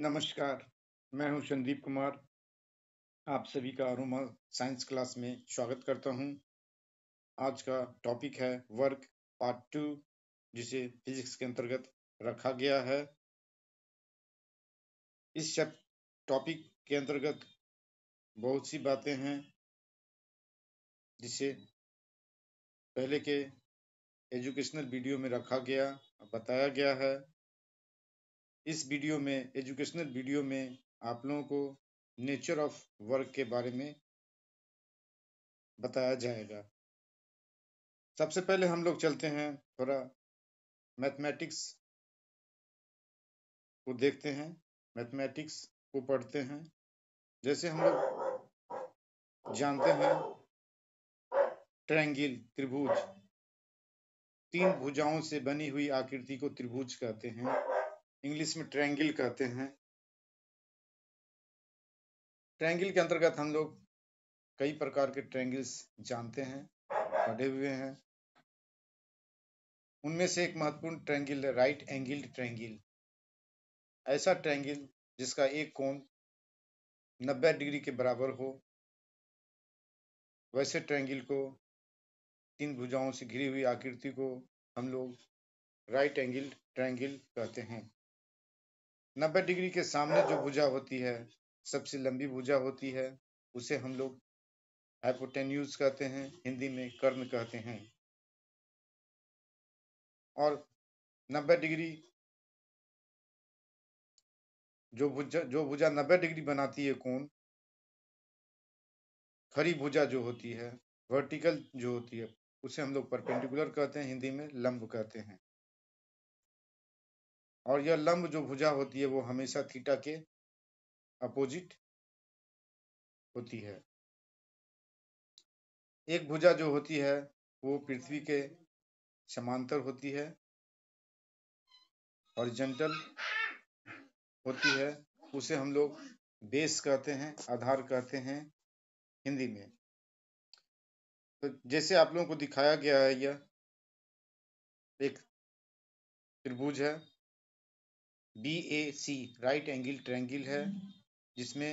नमस्कार मैं हूं संदीप कुमार आप सभी का अरुमा साइंस क्लास में स्वागत करता हूं आज का टॉपिक है वर्क पार्ट टू जिसे फिजिक्स के अंतर्गत रखा गया है इस टॉपिक के अंतर्गत बहुत सी बातें हैं जिसे पहले के एजुकेशनल वीडियो में रखा गया बताया गया है इस वीडियो में एजुकेशनल वीडियो में आप लोगों को नेचर ऑफ वर्क के बारे में बताया जाएगा सबसे पहले हम लोग चलते हैं थोड़ा मैथमेटिक्स को देखते हैं मैथमेटिक्स को पढ़ते हैं जैसे हम लोग जानते हैं ट्रैंगल त्रिभुज तीन भुजाओं से बनी हुई आकृति को त्रिभुज कहते हैं इंग्लिश में ट्रैंगल कहते हैं ट्रैंगल के अंतर्गत हम लोग कई प्रकार के ट्रैंगल्स जानते हैं पढ़े हुए हैं उनमें से एक महत्वपूर्ण ट्रायंगल है राइट एंगल्ड ट्रायंगल ऐसा ट्रैंगल जिसका एक कोण 90 डिग्री के बराबर हो वैसे ट्रैंगल को तीन भुजाओं से घिरी हुई आकृति को हम लोग राइट एंगल्ड ट्रैंगल कहते हैं 90 डिग्री के सामने जो भुजा होती है सबसे लंबी भुजा होती है उसे हम लोग हाइपोटेन्यूज कहते हैं हिंदी में कर्ण कहते हैं और 90 डिग्री जो भुजा जो भुजा नब्बे डिग्री बनाती है कोण खरी भुजा जो होती है वर्टिकल जो होती है उसे हम लोग परपेंडिकुलर कहते हैं हिंदी में लंब कहते हैं और यह लंब जो भुजा होती है वो हमेशा थीटा के अपोजिट होती है एक भुजा जो होती है वो पृथ्वी के समांतर होती है और जेंटल होती है उसे हम लोग बेस कहते हैं आधार कहते हैं हिंदी में तो जैसे आप लोगों को दिखाया गया है यह एक त्रिभुज है B A C right angle triangle है जिसमें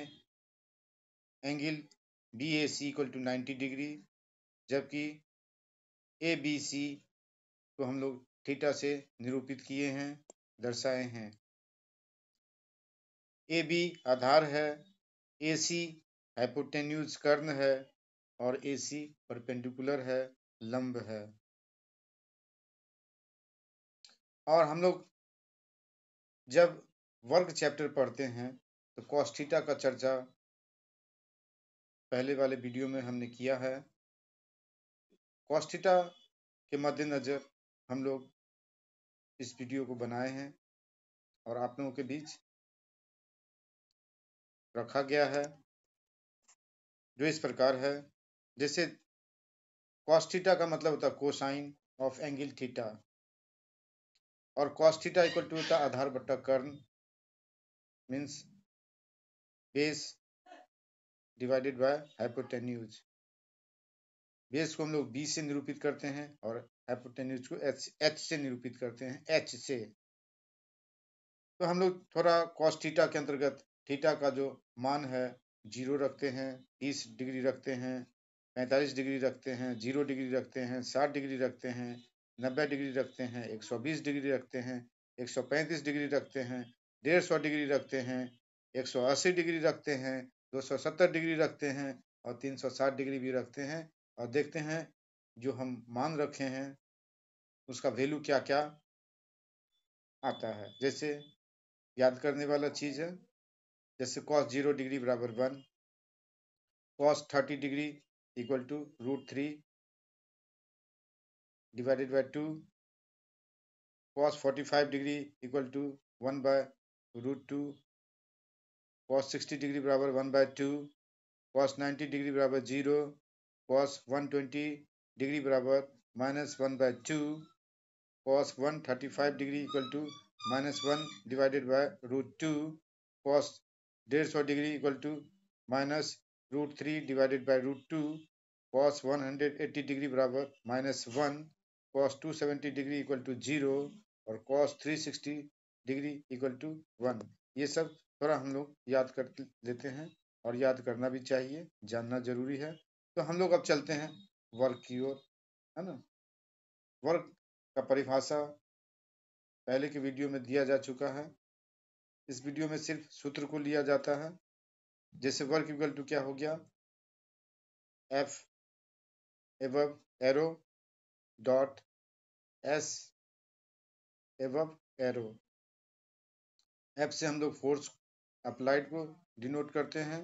angle B A C equal to ninety degree जबकि ए बी सी को हम लोग थीटा से निरूपित किए हैं दर्शाए हैं ए बी आधार है ए सी हाइपोटेन्यूज कर्ण है और ए सी परपेंडिकुलर है लंब है और हम लोग जब वर्ग चैप्टर पढ़ते हैं तो कॉस्टिटा का चर्चा पहले वाले वीडियो में हमने किया है कॉस्टिटा के मद्देनज़र हम लोग इस वीडियो को बनाए हैं और आप लोगों के बीच रखा गया है जो इस प्रकार है जैसे कॉस्टिटा का मतलब होता है कोसाइन ऑफ एंगल थीटा और cos theta equal to the आधार बटा कर्ण means base divided by hypotenuse base को हम लोग बी से निरूपित करते हैं और हाइपोटेन्यूज को एच एच से निरूपित करते हैं एच से तो हम लोग थोड़ा कॉस थीटा के अंतर्गत थीटा का जो मान है जीरो रखते हैं तीस डिग्री रखते हैं पैंतालीस डिग्री रखते हैं जीरो डिग्री रखते हैं साठ डिग्री रखते हैं नब्बे डिग्री रखते हैं एक सौ बीस डिग्री रखते हैं एक सौ पैंतीस डिग्री रखते हैं डेढ़ सौ डिग्री रखते हैं एक सौ अस्सी डिग्री रखते हैं दो सौ सत्तर डिग्री रखते हैं और तीन सौ साठ डिग्री भी रखते हैं और देखते हैं जो हम मान रखे हैं उसका वैल्यू क्या क्या आता है जैसे याद करने वाला चीज़ है जैसे कॉस जीरो डिग्री बराबर one cos thirty degree equal to root three divided by 2 cos 45 degree equal to 1 by root 2 cos 60 degree बराबर 1 by 2 cos 90 degree बराबर 0 cos 120 degree बराबर minus 1 by 2 cos 135 degree equal to minus 1 divided by root 2 cos 150 degree equal to minus root 3 divided by root 2 cos 180 degree बराबर minus 1 cos 270 degree equal to zero और cos 360 degree equal to one ये सब थोड़ा हम लोग याद कर लेते हैं और याद करना भी चाहिए जानना जरूरी है तो हम लोग अब चलते हैं वर्क की ओर है ना वर्क का परिभाषा पहले के वीडियो में दिया जा चुका है इस वीडियो में सिर्फ सूत्र को लिया जाता है जैसे वर्क इक्वल टू क्या हो गया एफ एव एरो dot s एवब एरो एफ से हम लोग फोर्स अप्लाइड को डिनोट करते हैं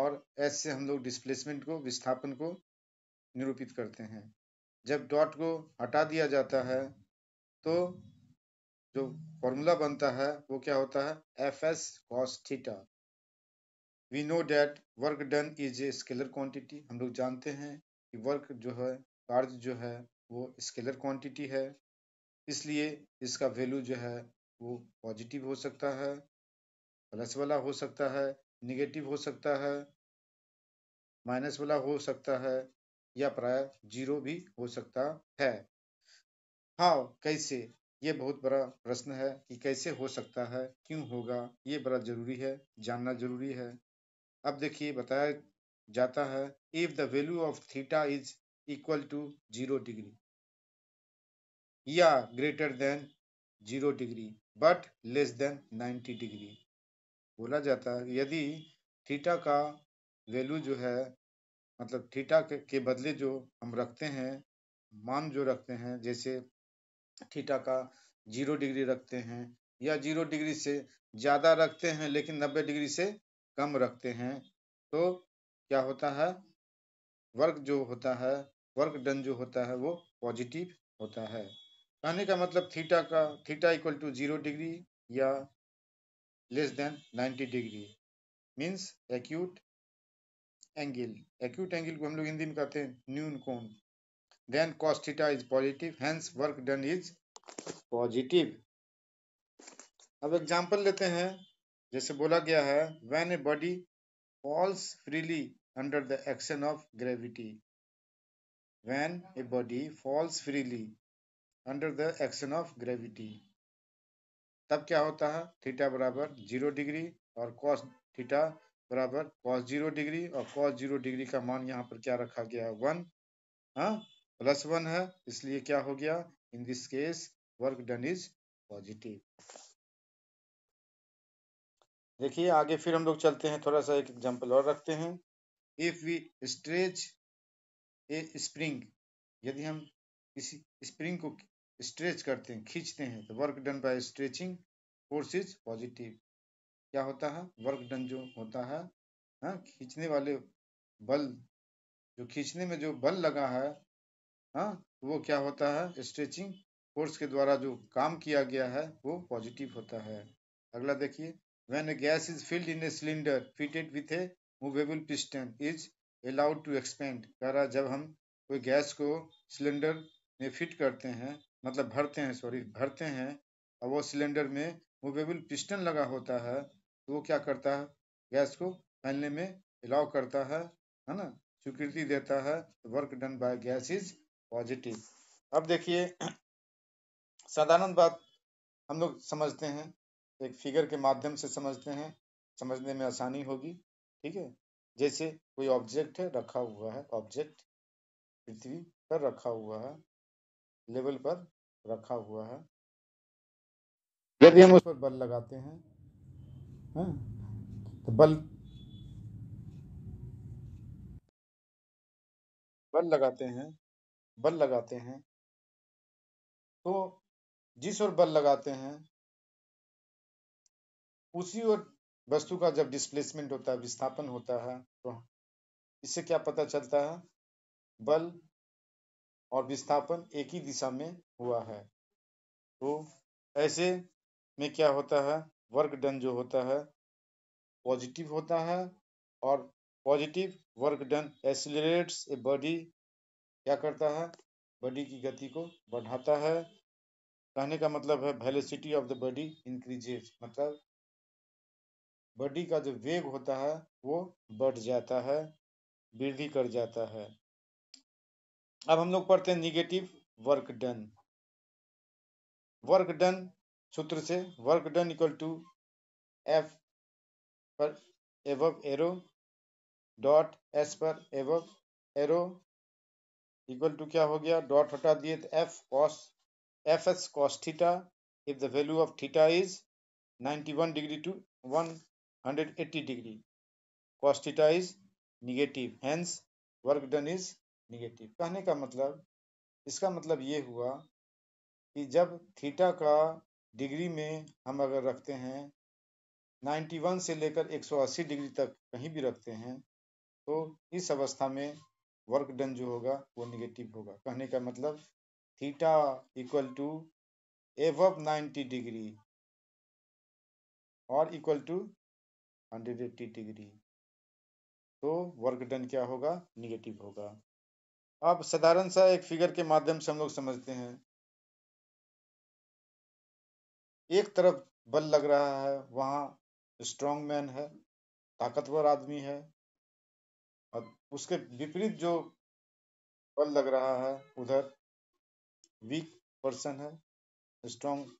और एस से हम लोग डिस्प्लेसमेंट को विस्थापन को निरूपित करते हैं जब डॉट को हटा दिया जाता है तो जो फॉर्मूला बनता है वो क्या होता है F S cos theta we know that work done is a scalar quantity हम लोग जानते हैं कि वर्क जो है कार्ज जो है वो स्केलर क्वांटिटी है इसलिए इसका वैल्यू जो है वो पॉजिटिव हो सकता है प्लस वाला हो सकता है निगेटिव हो सकता है माइनस वाला हो सकता है या प्राय जीरो भी हो सकता है हाँ कैसे ये बहुत बड़ा प्रश्न है कि कैसे हो सकता है क्यों होगा ये बड़ा जरूरी है जानना जरूरी है अब देखिए बताया जाता है if the value of theta is equal to zero degree yeah greater than zero degree but less than ninety degree बोला जाता है यदि थीटा का वैल्यू जो है मतलब थीटा के, के बदले जो हम रखते हैं मान जो रखते हैं जैसे थीटा का जीरो डिग्री रखते हैं या जीरो डिग्री से ज़्यादा रखते हैं लेकिन नब्बे डिग्री से कम रखते हैं तो क्या होता है वर्क जो होता है वर्क डन जो होता है वो पॉजिटिव होता है कहने का मतलब थीटा का theta equal to zero degree या less than ninety degree means acute angle acute angle को हम लोग हिंदी में कहते हैं न्यून कोण then cos theta is positive hence work done is positive अब एग्जांपल लेते हैं जैसे बोला गया है when a body falls freely under the action of gravity when a body falls freely under the action of gravity. तब क्या होता है थीटा बराबर जीरो डिग्री और cos थीटा बराबर cos जीरो डिग्री और cos जीरो डिग्री का मान यहाँ पर क्या रखा गया है वन हाँ प्लस वन है इसलिए क्या हो गया in this case work done is positive देखिए आगे फिर हम लोग चलते हैं थोड़ा सा एक एग्जांपल और रखते हैं if we stretch a spring यदि हम किसी स्प्रिंग को स्ट्रेच करते हैं खींचते हैं तो work done by stretching force is positive क्या होता है वर्क डन जो होता है हाँ खींचने वाले बल जो खींचने में जो बल लगा है हाँ तो वो क्या होता है स्ट्रेचिंग फोर्स के द्वारा जो काम किया गया है वो पॉजिटिव होता है अगला देखिए when a gas is filled in a cylinder fitted with a movable piston is allowed to expand कह रहा जब हम कोई गैस को सिलेंडर में फिट करते हैं मतलब भरते हैं सॉरी भरते हैं और वो सिलेंडर में मूवेबल पिस्टन लगा होता है तो वो क्या करता है गैस को फैलने में अलाउ करता है है ना स्वीकृति देता है work done by gas is positive अब देखिए साधारण बात हम लोग समझते हैं एक फिगर के माध्यम से समझते हैं समझने में आसानी होगी ठीक है जैसे कोई ऑब्जेक्ट है रखा हुआ है ऑब्जेक्ट पृथ्वी पर रखा हुआ है लेवल पर रखा हुआ है यदि हम उस पर बल लगाते हैं हाँ? तो बल बल लगाते हैं बल लगाते हैं तो जिस ओर बल लगाते हैं उसी ओर वस्तु का जब डिस्प्लेसमेंट होता है विस्थापन होता है तो इससे क्या पता चलता है बल और विस्थापन एक ही दिशा में हुआ है तो ऐसे में क्या होता है वर्क डन जो होता है पॉजिटिव होता है और positive work done accelerates a body क्या करता है बॉडी की गति को बढ़ाता है कहने का मतलब है velocity of the body increases मतलब बॉडी का जो वेग होता है वो बढ़ जाता है वृद्धि कर जाता है अब हम लोग पढ़ते हैं negative work done work done सूत्र से work done equal to F पर एव एरो डॉट एस पर एव एरो इक्वल टू क्या हो गया डॉट हटा दिए तो F cos F S cos theta if the value of theta is 91 degree to 1 hundred eighty degree theta is negative. Hence work done is negative. कहने का मतलब इसका मतलब ये हुआ कि जब थीटा का डिग्री में हम अगर रखते हैं नाइन्टी वन से लेकर एक सौ अस्सी डिग्री तक कहीं भी रखते हैं तो इस अवस्था में वर्क डन जो होगा वो निगेटिव होगा कहने का मतलब थीटा इक्वल टू एव नाइन्टी डिग्री और equal to hundred eighty degree तो वर्क डन क्या होगा निगेटिव होगा अब साधारण सा एक फिगर के माध्यम से हम लोग समझते हैं एक तरफ बल लग रहा है वहाँ स्ट्रॉन्ग मैन है ताकतवर आदमी है और उसके विपरीत जो बल लग रहा है उधर वीक पर्सन है स्ट्रॉन्ग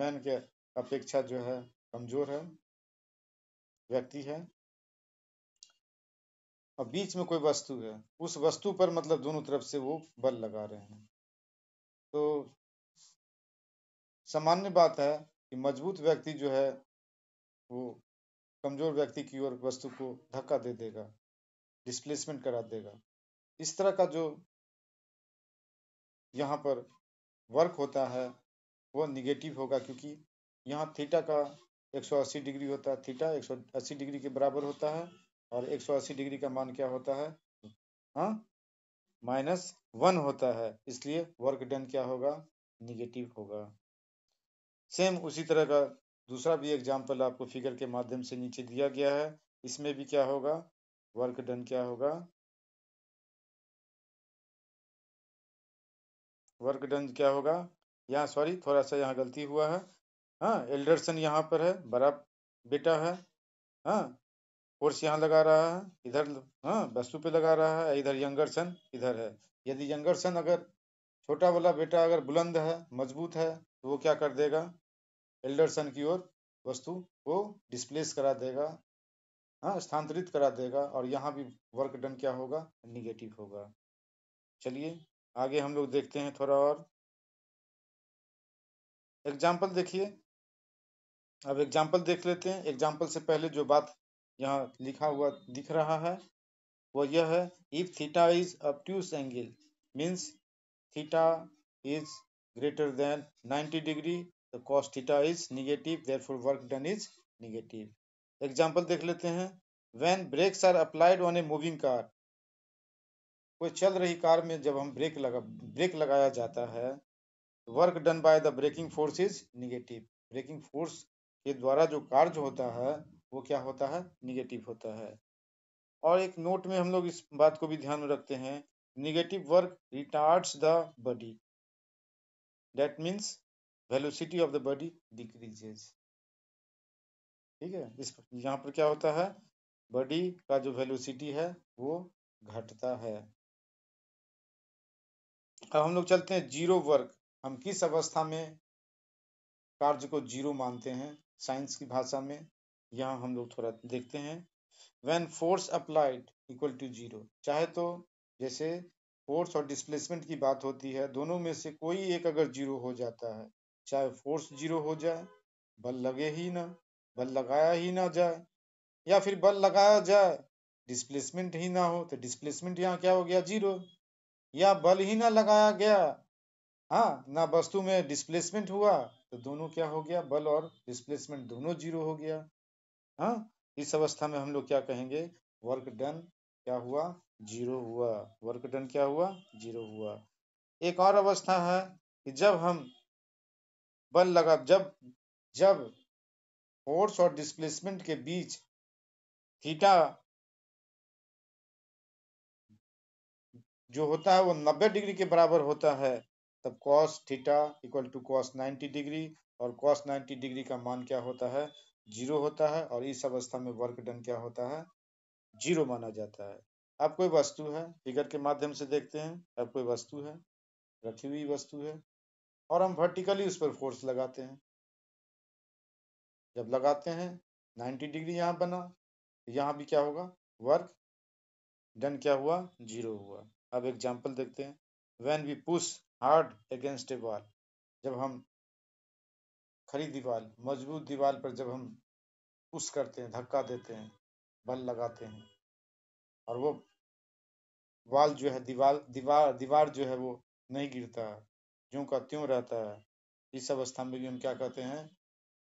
मैन के अपेक्षा जो है कमजोर है व्यक्ति है और बीच में कोई वस्तु है उस वस्तु पर मतलब दोनों तरफ से वो बल लगा रहे हैं तो सामान्य बात है कि मजबूत व्यक्ति जो है वो कमजोर व्यक्ति की ओर वस्तु को धक्का दे देगा डिस्प्लेसमेंट करा देगा इस तरह का जो यहाँ पर वर्क होता है वह निगेटिव होगा क्योंकि यहाँ थीटा का 180 डिग्री होता है थीटा 180 डिग्री के बराबर होता है और 180 डिग्री का मान क्या होता है हाँ माइनस वन होता है इसलिए वर्क डन क्या होगा निगेटिव होगा सेम उसी तरह का दूसरा भी एग्जाम्पल आपको फिगर के माध्यम से नीचे दिया गया है इसमें भी क्या होगा वर्क डन क्या होगा वर्क डन क्या होगा यहाँ सॉरी थोड़ा सा यहाँ गलती हुआ है हाँ एल्डरसन यहाँ पर है बड़ा बेटा है हाँ फोर्स यहाँ लगा रहा है इधर हाँ वस्तु पे लगा रहा है इधर यंगर सन इधर है यदि यंगर सन अगर छोटा वाला बेटा अगर बुलंद है मजबूत है तो वो क्या कर देगा एल्डर सन की ओर वस्तु को डिस्प्लेस करा देगा हाँ स्थानांतरित करा देगा और यहाँ भी वर्क डन क्या होगा निगेटिव होगा चलिए आगे हम लोग देखते हैं थोड़ा और एग्जाम्पल देखिए अब एग्जाम्पल देख लेते हैं एग्जाम्पल से पहले जो बात यहाँ लिखा हुआ दिख रहा है वो यह है if theta is obtuse angle means theta is greater than 90 degree the cos theta is negative therefore work done is negative example देख लेते हैं when brakes are applied on a moving car कोई चल रही कार में जब हम break लगा ब्रेक लगाया जाता है work done by the braking force is negative braking force के द्वारा जो कार्य होता है वो क्या होता है निगेटिव होता है और एक नोट में हम लोग इस बात को भी ध्यान में रखते हैं negative work retards the body that means velocity of the body decreases ठीक है इस यहाँ पर क्या होता है बॉडी का जो वेलोसिटी है वो घटता है अब हम लोग चलते हैं जीरो वर्क हम किस अवस्था में कार्य को जीरो मानते हैं साइंस की भाषा में यहाँ हम लोग थोड़ा देखते हैं when force applied equal to zero चाहे तो जैसे फोर्स और डिस्प्लेसमेंट की बात होती है दोनों में से कोई एक अगर जीरो हो जाता है चाहे फोर्स जीरो हो जाए बल लगे ही ना बल लगाया ही ना जाए या फिर बल लगाया जाए डिस्प्लेसमेंट ही ना हो तो डिस्प्लेसमेंट यहाँ क्या हो गया जीरो या बल ही ना लगाया गया हाँ ना वस्तु में डिस्प्लेसमेंट हुआ तो दोनों क्या हो गया बल और डिस्प्लेसमेंट दोनों जीरो हो गया हाँ इस अवस्था में हम लोग क्या कहेंगे वर्क डन क्या हुआ जीरो हुआ वर्क डन क्या हुआ जीरो हुआ एक और अवस्था है कि जब हम बल लगा जब जब फोर्स और डिस्प्लेसमेंट के बीच थीटा जो होता है वो 90 डिग्री के बराबर होता है तब cos theta equal to cos 90 degree और cos 90 डिग्री का मान क्या होता है जीरो होता है और इस अवस्था में वर्क डन क्या होता है जीरो माना जाता है अब कोई वस्तु है फिगर के माध्यम से देखते हैं अब कोई वस्तु है रखी हुई वस्तु है और हम वर्टिकली उस पर फोर्स लगाते हैं जब लगाते हैं 90 डिग्री यहाँ बना यहाँ भी क्या होगा वर्क डन क्या हुआ जीरो हुआ अब एग्जाम्पल देखते हैं when we push hard against a wall जब हम खड़ी दीवार मजबूत दीवार पर जब हम पुश करते हैं धक्का देते हैं बल लगाते हैं और वो वाल जो है दीवार दीवार दीवार जो है वो नहीं गिरता ज्यों का त्यों रहता है इस अवस्था में भी हम क्या कहते हैं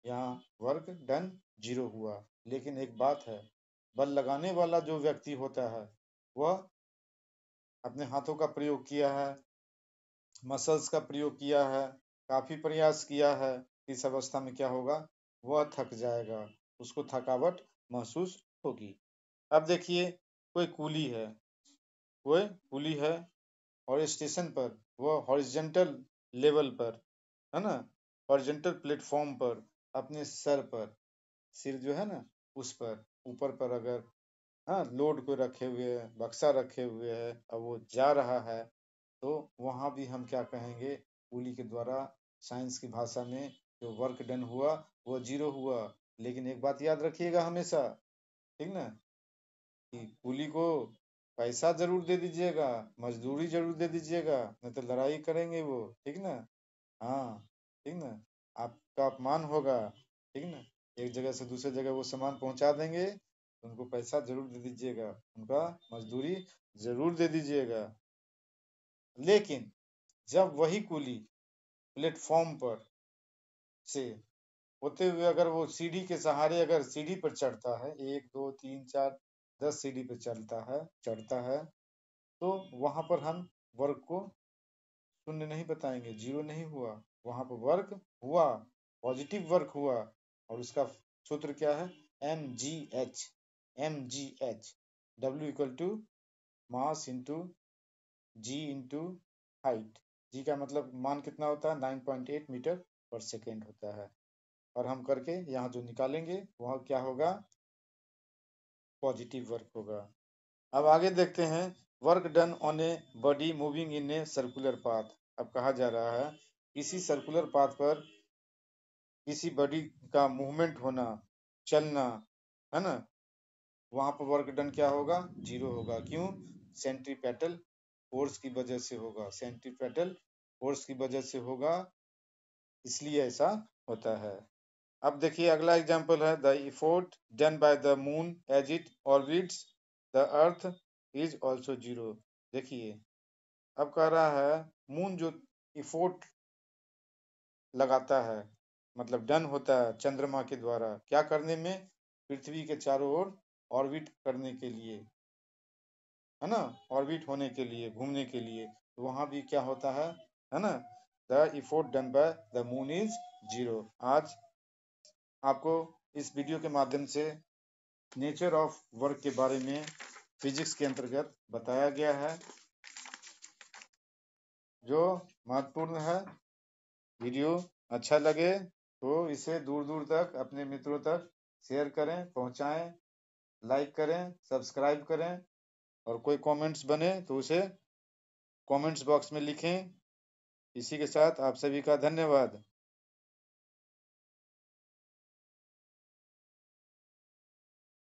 यहाँ वर्क डन जीरो हुआ लेकिन एक बात है बल लगाने वाला जो व्यक्ति होता है वह अपने हाथों का प्रयोग किया है मसल्स का प्रयोग किया है काफ़ी प्रयास किया है इस अवस्था में क्या होगा वह थक जाएगा उसको थकावट महसूस होगी अब देखिए कोई कूली है कोई कूली है और स्टेशन पर वह हॉरिजेंटल लेवल पर है ना हॉरिजेंटल प्लेटफॉर्म पर अपने सर पर सिर जो है ना उस पर ऊपर पर अगर हाँ लोड को रखे हुए है बक्सा रखे हुए है और वो जा रहा है तो वहाँ भी हम क्या कहेंगे कूली के द्वारा साइंस की भाषा में जो वर्क डन हुआ वो जीरो हुआ लेकिन एक बात याद रखिएगा हमेशा ठीक ना कि कूली को पैसा जरूर दे दीजिएगा मजदूरी जरूर दे दीजिएगा नहीं तो लड़ाई करेंगे वो ठीक ना हाँ ठीक ना आपका अपमान होगा ठीक ना एक जगह से दूसरे जगह वो सामान पहुंचा देंगे उनको पैसा जरूर दे दीजिएगा उनका मजदूरी जरूर दे दीजिएगा लेकिन जब वही कुली प्लेटफॉर्म पर से होते हुए अगर वो सीढ़ी के सहारे अगर सीढ़ी पर चढ़ता है एक दो तीन चार दस सीढ़ी पर चलता है चढ़ता है तो वहाँ पर हम वर्क को शून्य नहीं बताएंगे जीरो नहीं हुआ वहाँ पर वर्क हुआ पॉजिटिव वर्क हुआ और उसका सूत्र क्या है M G H M G H W equal to mass into G into height G का मतलब मान कितना होता है nine point eight metre per second होता है और हम करके यहाँ जो निकालेंगे वह क्या होगा पॉजिटिव वर्क होगा अब आगे देखते हैं work done on a body moving in a circular path अब कहा जा रहा है इसी सर्कुलर पाथ पर किसी बॉडी का मूवमेंट होना चलना है ना वहां पर वर्क डन क्या होगा जीरो होगा क्यों सेंट्रीपेटल फोर्स की वजह से होगा सेंट्रीपेटल फोर्स की वजह से होगा इसलिए ऐसा होता है अब देखिए अगला एग्जांपल है the effort done by the moon as it orbits the earth is also zero देखिए अब कह रहा है मून जो इफोर्ट लगाता है मतलब डन होता है चंद्रमा के द्वारा क्या करने में पृथ्वी के चारों ओर ऑर्बिट करने के लिए है ना ऑर्बिट होने के लिए घूमने के लिए तो वहाँ भी क्या होता है है ना the effort done by the moon is zero आज आपको इस वीडियो के माध्यम से नेचर ऑफ वर्क के बारे में फिजिक्स के अंतर्गत बताया गया है जो महत्वपूर्ण है वीडियो अच्छा लगे तो इसे दूर दूर तक अपने मित्रों तक शेयर करें पहुंचाएं लाइक करें सब्सक्राइब करें और कोई कमेंट्स बने तो उसे कमेंट्स बॉक्स में लिखें इसी के साथ आप सभी का धन्यवाद